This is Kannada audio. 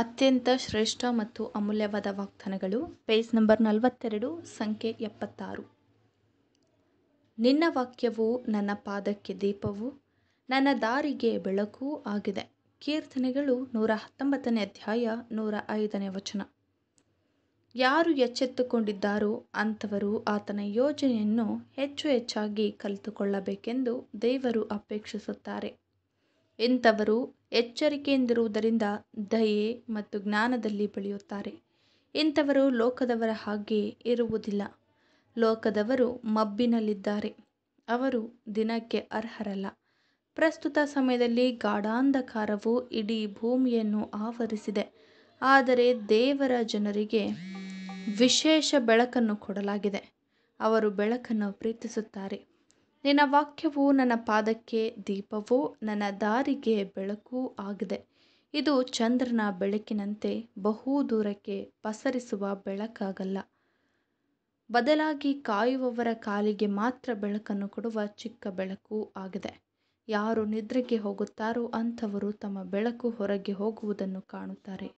ಅತ್ಯಂತ ಶ್ರೇಷ್ಠ ಮತ್ತು ಅಮೂಲ್ಯವಾದ ವಾಗ್ದಾನಗಳು ಪೇಜ್ ನಂಬರ್ ನಲವತ್ತೆರಡು ಸಂಖ್ಯೆ ಎಪ್ಪತ್ತಾರು ನಿನ್ನ ವಾಕ್ಯವು ನನ್ನ ಪಾದಕ್ಕೆ ದೀಪವು ನನ್ನ ದಾರಿಗೆ ಬೆಳಕು ಆಗಿದೆ ಕೀರ್ತನೆಗಳು ನೂರ ಹತ್ತೊಂಬತ್ತನೇ ಅಧ್ಯಾಯ ನೂರ ಐದನೇ ವಚನ ಯಾರು ಎಚ್ಚೆತ್ತುಕೊಂಡಿದ್ದಾರೋ ಅಂಥವರು ಆತನ ಯೋಜನೆಯನ್ನು ಹೆಚ್ಚು ಹೆಚ್ಚಾಗಿ ಕಲಿತುಕೊಳ್ಳಬೇಕೆಂದು ದೇವರು ಅಪೇಕ್ಷಿಸುತ್ತಾರೆ ಇಂಥವರು ಎಚ್ಚರಿಕೆಯಿಂದಿರುವುದರಿಂದ ದಯೆ ಮತ್ತು ಜ್ಞಾನದಲ್ಲಿ ಬೆಳೆಯುತ್ತಾರೆ ಇಂಥವರು ಲೋಕದವರ ಹಾಗೆ ಇರುವುದಿಲ್ಲ ಲೋಕದವರು ಮಬ್ಬಿನಲ್ಲಿದ್ದಾರೆ ಅವರು ದಿನಕ್ಕೆ ಅರ್ಹರಲ್ಲ ಪ್ರಸ್ತುತ ಸಮಯದಲ್ಲಿ ಗಾಢಾಂಧಕಾರವು ಇಡೀ ಭೂಮಿಯನ್ನು ಆವರಿಸಿದೆ ಆದರೆ ದೇವರ ಜನರಿಗೆ ವಿಶೇಷ ಬೆಳಕನ್ನು ಕೊಡಲಾಗಿದೆ ಅವರು ಬೆಳಕನ್ನು ಪ್ರೀತಿಸುತ್ತಾರೆ ನಿನ್ನ ವಾಕ್ಯವು ನನ್ನ ಪಾದಕ್ಕೆ ದೀಪವೋ ನನ್ನ ದಾರಿಗೆ ಬೆಳಕೂ ಆಗಿದೆ ಇದು ಚಂದ್ರನ ಬೆಳಕಿನಂತೆ ಬಹು ದೂರಕ್ಕೆ ಪಸರಿಸುವ ಬೆಳಕಾಗಲ್ಲ ಬದಲಾಗಿ ಕಾಯುವವರ ಕಾಲಿಗೆ ಮಾತ್ರ ಬೆಳಕನ್ನು ಕೊಡುವ ಚಿಕ್ಕ ಬೆಳಕು ಆಗಿದೆ ಯಾರು ನಿದ್ರೆಗೆ ಹೋಗುತ್ತಾರೋ ಅಂಥವರು ತಮ್ಮ ಬೆಳಕು ಹೊರಗೆ ಹೋಗುವುದನ್ನು ಕಾಣುತ್ತಾರೆ